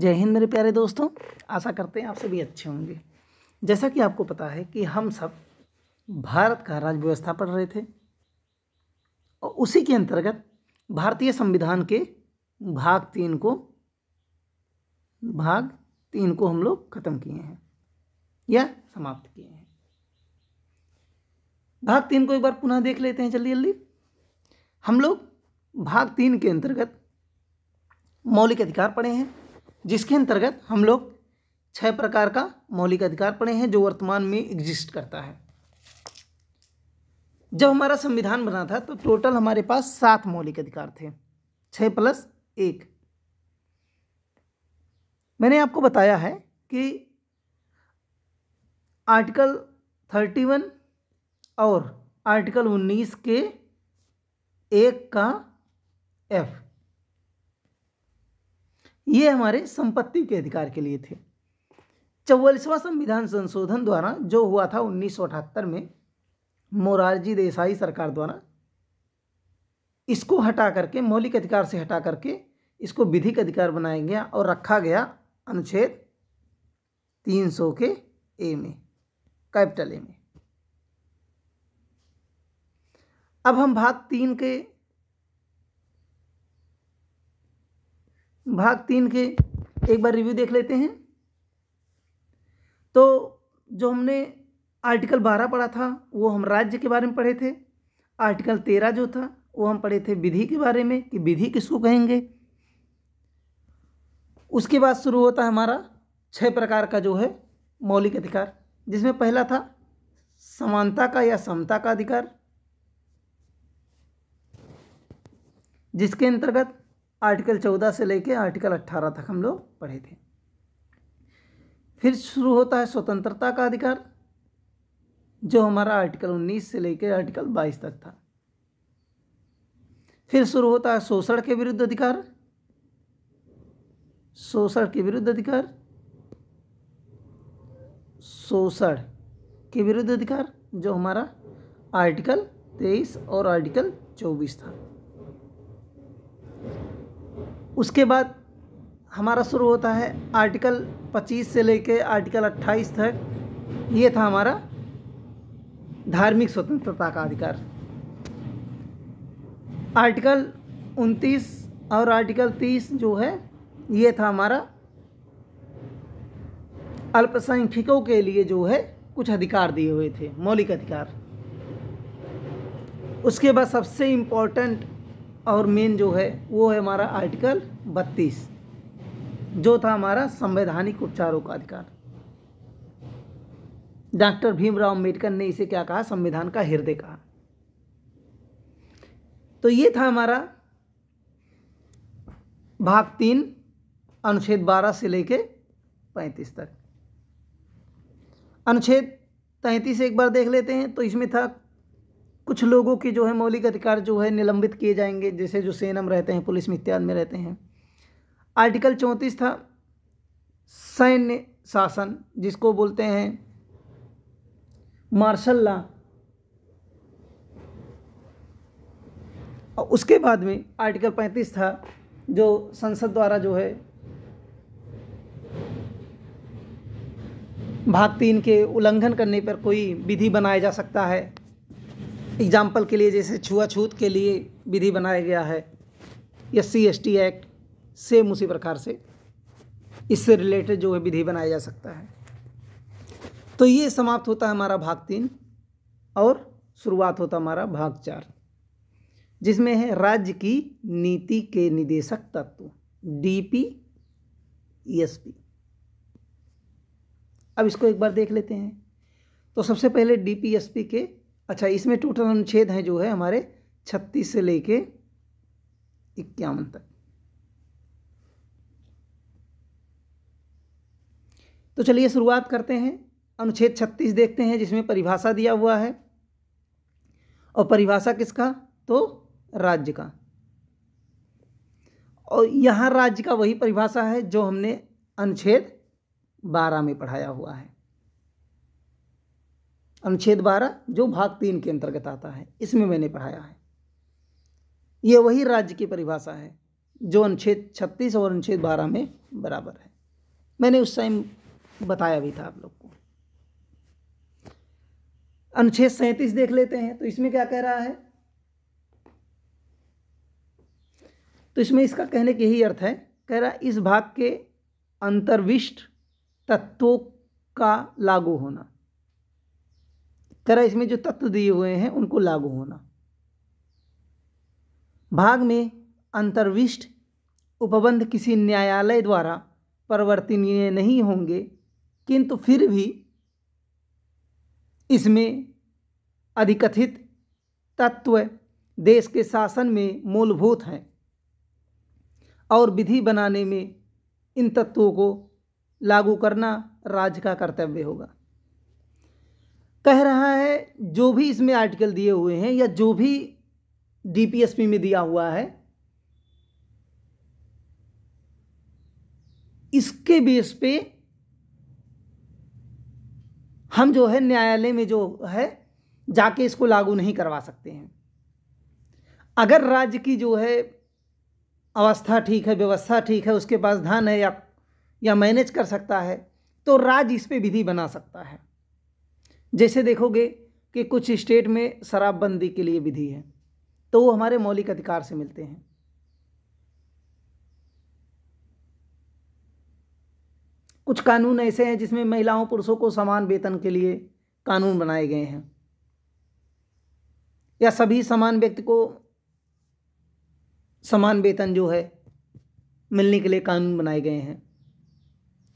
जय हिंद मेरे प्यारे दोस्तों आशा करते हैं आप सभी अच्छे होंगे जैसा कि आपको पता है कि हम सब भारत का राज व्यवस्था पढ़ रहे थे और उसी के अंतर्गत भारतीय संविधान के भाग तीन को भाग तीन को हम लोग ख़त्म किए हैं या समाप्त किए हैं भाग तीन को एक बार पुनः देख लेते हैं जल्दी जल्दी हम लोग भाग तीन के अंतर्गत मौलिक अधिकार पढ़े हैं जिसके अंतर्गत हम लोग छह प्रकार का मौलिक अधिकार पढ़े हैं जो वर्तमान में एग्जिस्ट करता है जब हमारा संविधान बना था तो टोटल हमारे पास सात मौलिक अधिकार थे छ प्लस एक मैंने आपको बताया है कि आर्टिकल थर्टी वन और आर्टिकल उन्नीस के एक का एफ ये हमारे संपत्ति के अधिकार के लिए थे चौवालीसवां संविधान संशोधन द्वारा जो हुआ था उन्नीस में मोरारजी देसाई सरकार द्वारा इसको हटा करके मौलिक अधिकार से हटा करके इसको विधिक अधिकार बनाया गया और रखा गया अनुच्छेद 300 के ए में कैपिटल ए में अब हम भाग तीन के भाग तीन के एक बार रिव्यू देख लेते हैं तो जो हमने आर्टिकल बारह पढ़ा था वो हम राज्य के बारे में पढ़े थे आर्टिकल तेरह जो था वो हम पढ़े थे विधि के बारे में कि विधि किसको कहेंगे उसके बाद शुरू होता है हमारा छह प्रकार का जो है मौलिक अधिकार जिसमें पहला था समानता का या समता का अधिकार जिसके अंतर्गत आर्टिकल चौदह से लेके आर्टिकल अट्ठारह तक हम लोग पढ़े थे फिर शुरू होता है स्वतंत्रता का अधिकार जो हमारा आर्टिकल उन्नीस से लेकर आर्टिकल बाईस तक था फिर शुरू होता है शोषण के विरुद्ध अधिकार शोषण के विरुद्ध अधिकार शोषण के विरुद्ध अधिकार जो हमारा आर्टिकल तेईस और आर्टिकल चौबीस था उसके बाद हमारा शुरू होता है आर्टिकल 25 से लेके आर्टिकल 28 तक ये था हमारा धार्मिक स्वतंत्रता का अधिकार आर्टिकल 29 और आर्टिकल 30 जो है ये था हमारा अल्पसंख्यकों के लिए जो है कुछ अधिकार दिए हुए थे मौलिक अधिकार उसके बाद सबसे इम्पोर्टेंट और मेन जो है वो है हमारा आर्टिकल बत्तीस जो था हमारा संवैधानिक उपचारों का अधिकार डॉक्टर भीमराव अम्बेडकर ने इसे क्या कहा संविधान का हृदय कहा तो ये था हमारा भाग तीन अनुच्छेद बारह से लेके 35 तक अनुच्छेद तैंतीस एक बार देख लेते हैं तो इसमें था कुछ लोगों के जो है मौलिक अधिकार जो है निलंबित किए जाएंगे जैसे जो सेनम रहते हैं पुलिस में इत्यादि में रहते हैं आर्टिकल चौंतीस था सैन्य शासन जिसको बोलते हैं मार्शल ला और उसके बाद में आर्टिकल पैंतीस था जो संसद द्वारा जो है भाग तीन के उल्लंघन करने पर कोई विधि बनाया जा सकता है एग्जाम्पल के लिए जैसे छुआछूत के लिए विधि बनाया गया है या C S T act same उसी प्रकार से इससे रिलेटेड जो है विधि बनाया जा सकता है तो ये समाप्त होता है हमारा भाग तीन और शुरुआत होता हमारा भाग चार जिसमें है राज्य की नीति के निदेशक तत्व डी पी एस पी अब इसको एक बार देख लेते हैं तो सबसे पहले डी पी एस पी के अच्छा इसमें टोटल अनुच्छेद हैं जो है हमारे छत्तीस से लेके इक्यावन तक तो चलिए शुरुआत करते हैं अनुच्छेद छत्तीस देखते हैं जिसमें परिभाषा दिया हुआ है और परिभाषा किसका तो राज्य का और यहाँ राज्य का वही परिभाषा है जो हमने अनुच्छेद बारह में पढ़ाया हुआ है अनुच्छेद बारह जो भाग तीन के अंतर्गत आता है इसमें मैंने पढ़ाया है ये वही राज्य की परिभाषा है जो अनुच्छेद छत्तीस और अनुच्छेद बारह में बराबर है मैंने उस टाइम बताया भी था आप लोग को अनुच्छेद सैंतीस देख लेते हैं तो इसमें क्या कह रहा है तो इसमें इसका कहने के ही अर्थ है कह रहा इस भाग के अंतर्विष्ट तत्वों का लागू होना तरह इसमें जो तत्व दिए हुए हैं उनको लागू होना भाग में अंतर्विष्ट उपबंध किसी न्यायालय द्वारा परिवर्तनीय नहीं होंगे किंतु फिर भी इसमें अधिकथित तत्व देश के शासन में मूलभूत हैं और विधि बनाने में इन तत्वों को लागू करना राज्य का कर्तव्य होगा कह रहा है जो भी इसमें आर्टिकल दिए हुए हैं या जो भी डीपीएसपी में दिया हुआ है इसके बेस पे हम जो है न्यायालय में जो है जाके इसको लागू नहीं करवा सकते हैं अगर राज्य की जो है अवस्था ठीक है व्यवस्था ठीक है उसके पास धन है या या मैनेज कर सकता है तो राज्य इस पर विधि बना सकता है जैसे देखोगे कि कुछ स्टेट में शराबबंदी के लिए विधि है तो वो हमारे मौलिक अधिकार से मिलते हैं कुछ कानून ऐसे हैं जिसमें महिलाओं पुरुषों को समान वेतन के लिए कानून बनाए गए हैं या सभी समान व्यक्ति को समान वेतन जो है मिलने के लिए कानून बनाए गए हैं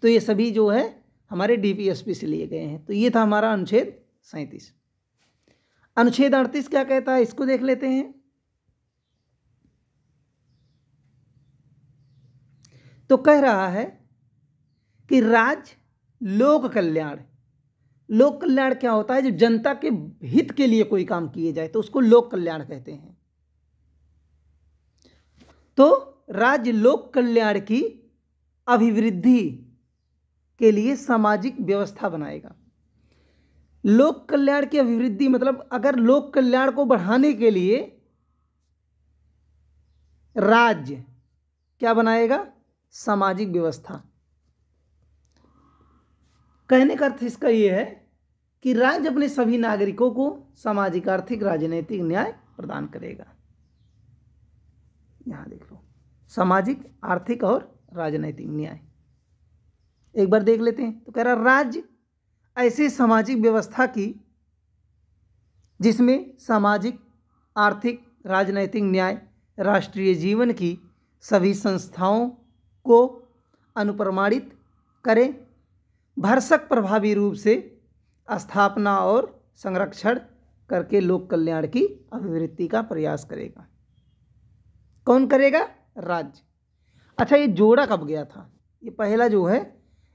तो ये सभी जो है हमारे डीपीएसपी से लिए गए हैं तो ये था हमारा अनुच्छेद सैंतीस अनुच्छेद अड़तीस क्या कहता है इसको देख लेते हैं तो कह रहा है कि राज्य लोक कल्याण लोक कल्याण क्या होता है जब जनता के हित के लिए कोई काम किए जाए तो उसको लोक कल्याण कहते हैं तो राज्य लोक कल्याण की अभिवृद्धि के लिए सामाजिक व्यवस्था बनाएगा लोक कल्याण की अभिवृद्धि मतलब अगर लोक कल्याण को बढ़ाने के लिए राज्य क्या बनाएगा सामाजिक व्यवस्था कहने का अर्थ इसका यह है कि राज्य अपने सभी नागरिकों को सामाजिक आर्थिक राजनीतिक न्याय प्रदान करेगा यहां देख लो सामाजिक आर्थिक और राजनैतिक न्याय एक बार देख लेते हैं तो कह रहा राज्य ऐसी सामाजिक व्यवस्था की जिसमें सामाजिक आर्थिक राजनैतिक न्याय राष्ट्रीय जीवन की सभी संस्थाओं को अनुप्रमाणित करें भरसक प्रभावी रूप से स्थापना और संरक्षण करके लोक कल्याण की अभिवृत्ति का प्रयास करेगा कौन करेगा राज्य अच्छा ये जोड़ा कब गया था ये पहला जो है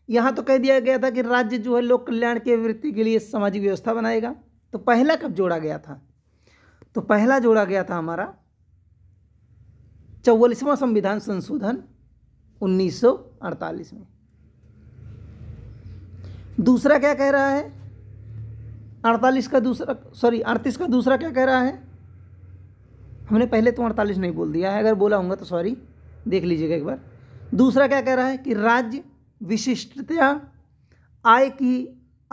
यहाँ तो कह दिया गया था कि राज्य जो है लोक कल्याण की वृत्ति के लिए सामाजिक व्यवस्था बनाएगा तो पहला कब जोड़ा गया था तो पहला जोड़ा गया था हमारा चौवालीसवां संविधान संशोधन 1948 में दूसरा क्या कह रहा है अड़तालीस का दूसरा सॉरी अड़तीस का दूसरा क्या कह रहा है हमने पहले तो अड़तालीस नहीं बोल दिया है अगर बोला होगा तो सॉरी देख लीजिएगा एक बार दूसरा क्या कह रहा है कि राज्य विशिष्टता आय की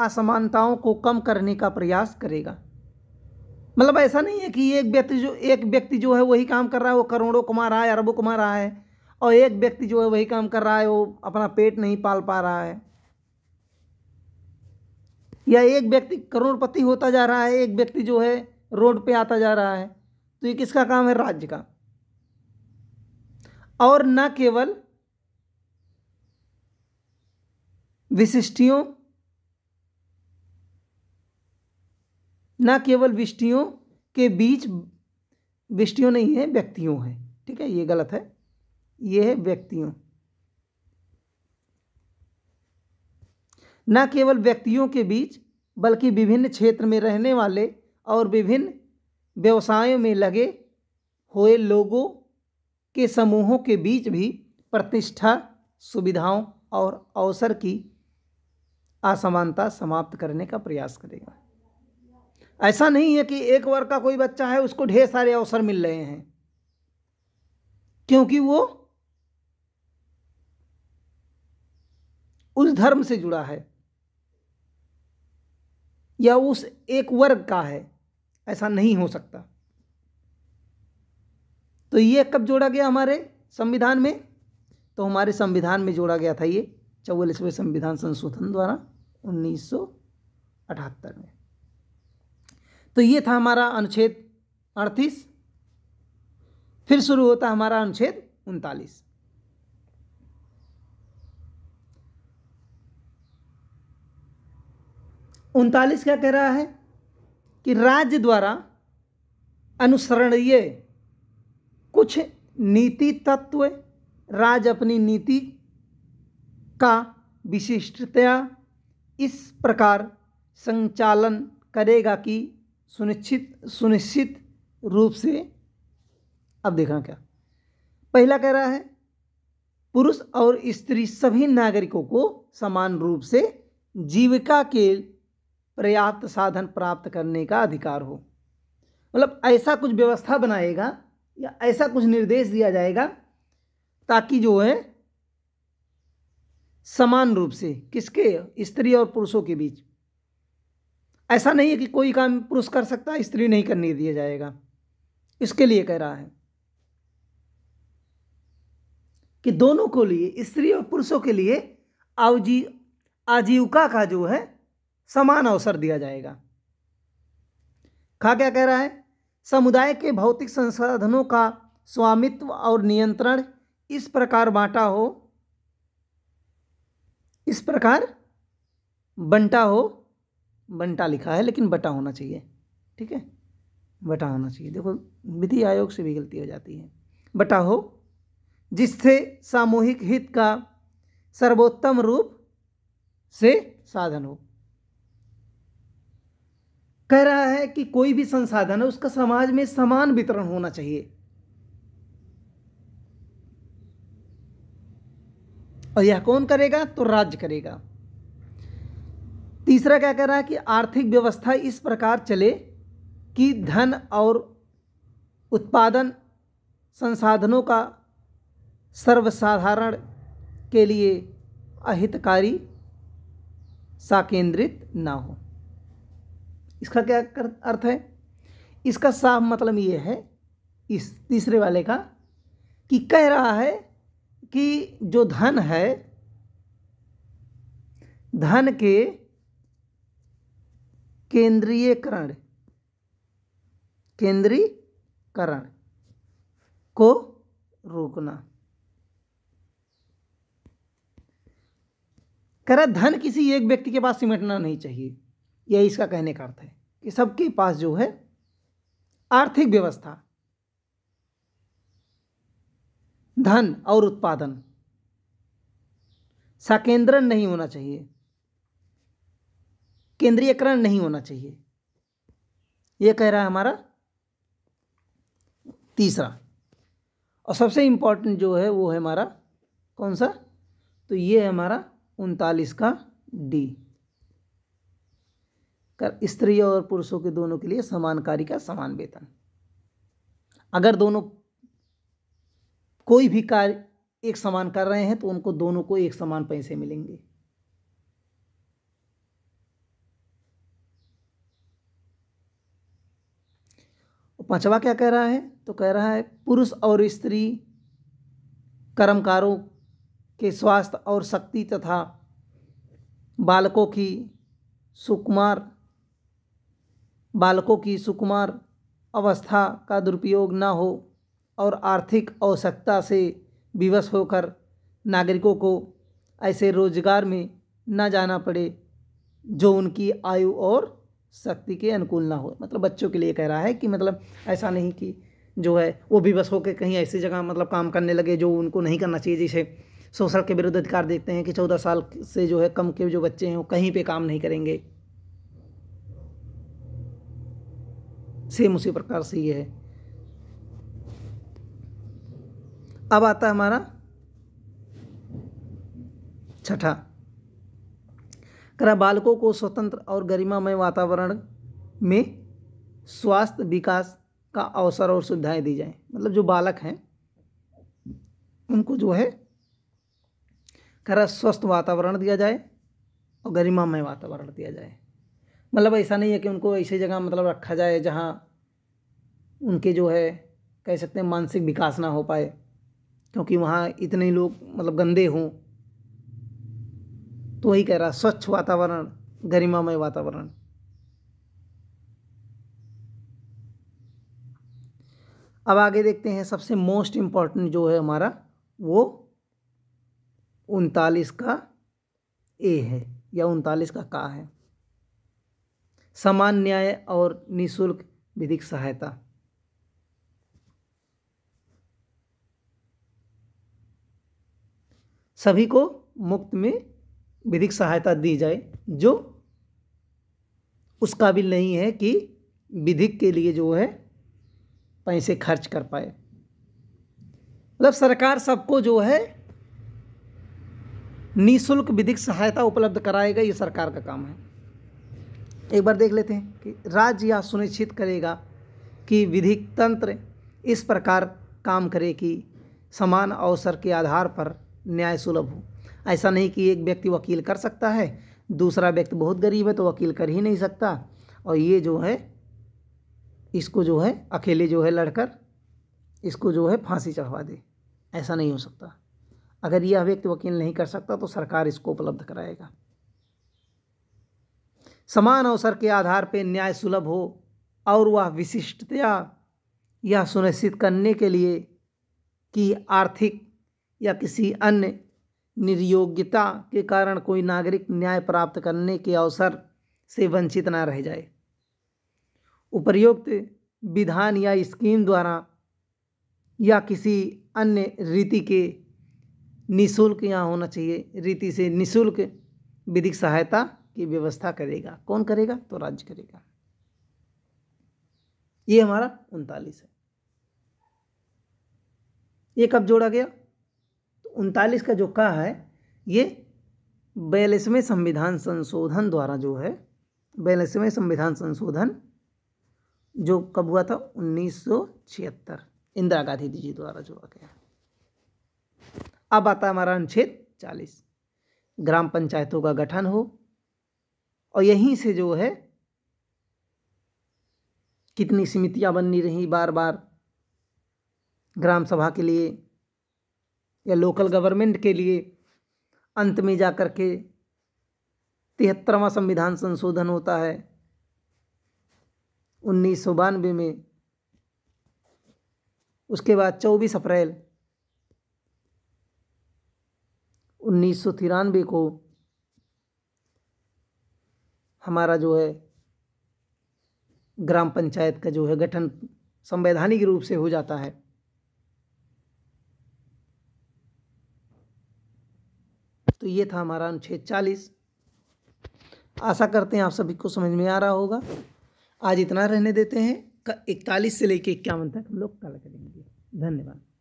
असमानताओं को कम करने का प्रयास करेगा मतलब ऐसा नहीं है कि एक व्यक्ति जो एक व्यक्ति जो है वही काम कर रहा है वो करोड़ों कमा रहा है अरबों कमा रहा है और एक व्यक्ति जो है वही काम कर रहा है वो अपना पेट नहीं पाल पा रहा है या एक व्यक्ति करोड़पति होता जा रहा है एक व्यक्ति जो है रोड पे आता जा रहा है तो ये किसका काम है राज्य का और न केवल विशिष्टियों न केवल विष्टियों के बीच विष्टियों नहीं है व्यक्तियों है ठीक है ये गलत है ये है व्यक्तियों न केवल व्यक्तियों के बीच बल्कि विभिन्न क्षेत्र में रहने वाले और विभिन्न व्यवसायों में लगे हुए लोगों के समूहों के बीच भी प्रतिष्ठा सुविधाओं और अवसर की असमानता समाप्त करने का प्रयास करेगा ऐसा नहीं है कि एक वर्ग का कोई बच्चा है उसको ढेर सारे अवसर मिल रहे हैं क्योंकि वो उस धर्म से जुड़ा है या उस एक वर्ग का है ऐसा नहीं हो सकता तो ये कब जोड़ा गया हमारे संविधान में तो हमारे संविधान में जोड़ा गया था ये चौवालीसवें संविधान संशोधन द्वारा उन्नीस में तो ये था हमारा अनुच्छेद अड़तीस फिर शुरू होता हमारा अनुच्छेद उनतालीस उनतालीस क्या कह रहा है कि राज्य द्वारा अनुसरणीय कुछ नीति तत्व राज्य अपनी नीति का विशिष्टता इस प्रकार संचालन करेगा कि सुनिश्चित सुनिश्चित रूप से अब देखना क्या पहला कह रहा है पुरुष और स्त्री सभी नागरिकों को समान रूप से जीविका के पर्याप्त साधन प्राप्त करने का अधिकार हो मतलब ऐसा कुछ व्यवस्था बनाएगा या ऐसा कुछ निर्देश दिया जाएगा ताकि जो है समान रूप से किसके स्त्री और पुरुषों के बीच ऐसा नहीं है कि कोई काम पुरुष कर सकता है स्त्री नहीं करने दिया जाएगा इसके लिए कह रहा है कि दोनों को लिए स्त्री और पुरुषों के लिए आवजी आजीविका का जो है समान अवसर दिया जाएगा खा क्या कह रहा है समुदाय के भौतिक संसाधनों का स्वामित्व और नियंत्रण इस प्रकार बांटा हो इस प्रकार बंटा हो बंटा लिखा है लेकिन बटा होना चाहिए ठीक है बटा होना चाहिए देखो विधि आयोग से भी गलती हो जाती है बटा हो जिससे सामूहिक हित का सर्वोत्तम रूप से साधन हो कह रहा है कि कोई भी संसाधन है उसका समाज में समान वितरण होना चाहिए और यह कौन करेगा तो राज्य करेगा तीसरा क्या कह रहा है कि आर्थिक व्यवस्था इस प्रकार चले कि धन और उत्पादन संसाधनों का सर्वसाधारण के लिए अहितकारी साकेंद्रित ना हो इसका क्या कर, अर्थ है इसका साफ मतलब ये है इस तीसरे वाले का कि कह रहा है कि जो धन है धन के केंद्रीयकरण केंद्रीकरण को रोकना कह रहा धन किसी एक व्यक्ति के पास सिमटना नहीं चाहिए यही इसका कहने का अर्थ है कि सबके पास जो है आर्थिक व्यवस्था धन और उत्पादन साकेंद्रण नहीं होना चाहिए केंद्रीयकरण नहीं होना चाहिए यह कह रहा है हमारा तीसरा और सबसे इंपॉर्टेंट जो है वो है हमारा कौन सा तो ये है हमारा उनतालीस का डी कर स्त्री और पुरुषों के दोनों के लिए समान कार्य का समान वेतन अगर दोनों कोई भी कार्य एक समान कर रहे हैं तो उनको दोनों को एक समान पैसे मिलेंगे पांचवा क्या कह रहा है तो कह रहा है पुरुष और स्त्री कर्मकारों के स्वास्थ्य और शक्ति तथा बालकों की सुकुमार बालकों की सुकुमार अवस्था का दुरुपयोग ना हो और आर्थिक आवश्यकता से विवश होकर नागरिकों को ऐसे रोजगार में ना जाना पड़े जो उनकी आयु और शक्ति के अनुकूल ना हो मतलब बच्चों के लिए कह रहा है कि मतलब ऐसा नहीं कि जो है वो विवश होकर कहीं ऐसी जगह मतलब काम करने लगे जो उनको नहीं करना चाहिए जिसे शोषण के विरुद्ध अधिकार देखते हैं कि चौदह साल से जो है कम के जो बच्चे हैं वो कहीं पे काम नहीं करेंगे सेम उसी प्रकार से ये है अब आता है हमारा छठा करा बालकों को स्वतंत्र और गरिमामय वातावरण में स्वास्थ्य विकास का अवसर और सुविधाएं दी जाएं मतलब जो बालक हैं उनको जो है खरा स्वस्थ वातावरण दिया जाए और गरिमामय वातावरण दिया जाए मतलब ऐसा नहीं है कि उनको ऐसी जगह मतलब रखा जाए जहाँ उनके जो है कह सकते हैं मानसिक विकास ना हो पाए क्योंकि वहाँ इतने लोग मतलब गंदे हों तो वही कह रहा स्वच्छ वातावरण गरिमामय वातावरण अब आगे देखते हैं सबसे मोस्ट इम्पॉर्टेंट जो है हमारा वो उनतालीस का ए है या उनतालीस का का है समान न्याय और निशुल्क विधिक सहायता सभी को मुफ्त में विधिक सहायता दी जाए जो उस काबिल नहीं है कि विधिक के लिए जो है पैसे खर्च कर पाए मतलब सरकार सबको जो है निःशुल्क विधिक सहायता उपलब्ध कराएगा ये सरकार का काम है एक बार देख लेते हैं कि राज्य यह सुनिश्चित करेगा कि विधिक तंत्र इस प्रकार काम करे कि समान अवसर के आधार पर न्याय सुलभ हो ऐसा नहीं कि एक व्यक्ति वकील कर सकता है दूसरा व्यक्ति बहुत गरीब है तो वकील कर ही नहीं सकता और ये जो है इसको जो है अकेले जो है लड़कर इसको जो है फांसी चढ़वा दे ऐसा नहीं हो सकता अगर यह व्यक्ति वकील नहीं कर सकता तो सरकार इसको उपलब्ध कराएगा समान अवसर के आधार पर न्याय सुलभ हो और वह विशिष्टता यह सुनिश्चित करने के लिए कि आर्थिक या किसी अन्य निर्योग्यता के कारण कोई नागरिक न्याय प्राप्त करने के अवसर से वंचित ना रह जाए उपर्युक्त विधान या स्कीम द्वारा या किसी अन्य रीति के निशुल्क यहाँ होना चाहिए रीति से निशुल्क विधिक सहायता की व्यवस्था करेगा कौन करेगा तो राज्य करेगा ये हमारा उनतालीस है ये कब जोड़ा गया उनतालीस का जो का है ये बयालीसवें संविधान संशोधन द्वारा जो है बयालीसवें संविधान संशोधन जो कब हुआ था छिहत्तर इंदिरा गांधी जी द्वारा जो आ गया अब आता हमारा अनुच्छेद चालीस ग्राम पंचायतों का गठन हो और यहीं से जो है कितनी समितियां बननी रही बार बार ग्राम सभा के लिए या लोकल गवर्नमेंट के लिए अंत में जा कर के तिहत्तरवा संविधान संशोधन होता है उन्नीस सौ बानवे में उसके बाद चौबीस अप्रैल उन्नीस सौ तिरानवे को हमारा जो है ग्राम पंचायत का जो है गठन संवैधानिक रूप से हो जाता है तो ये था हमारा अनुच्छेद चालीस आशा करते हैं आप सभी को समझ में आ रहा होगा आज इतना रहने देते हैं इकतालीस से लेकर इक्यावन तक हम लोग कल करेंगे धन्यवाद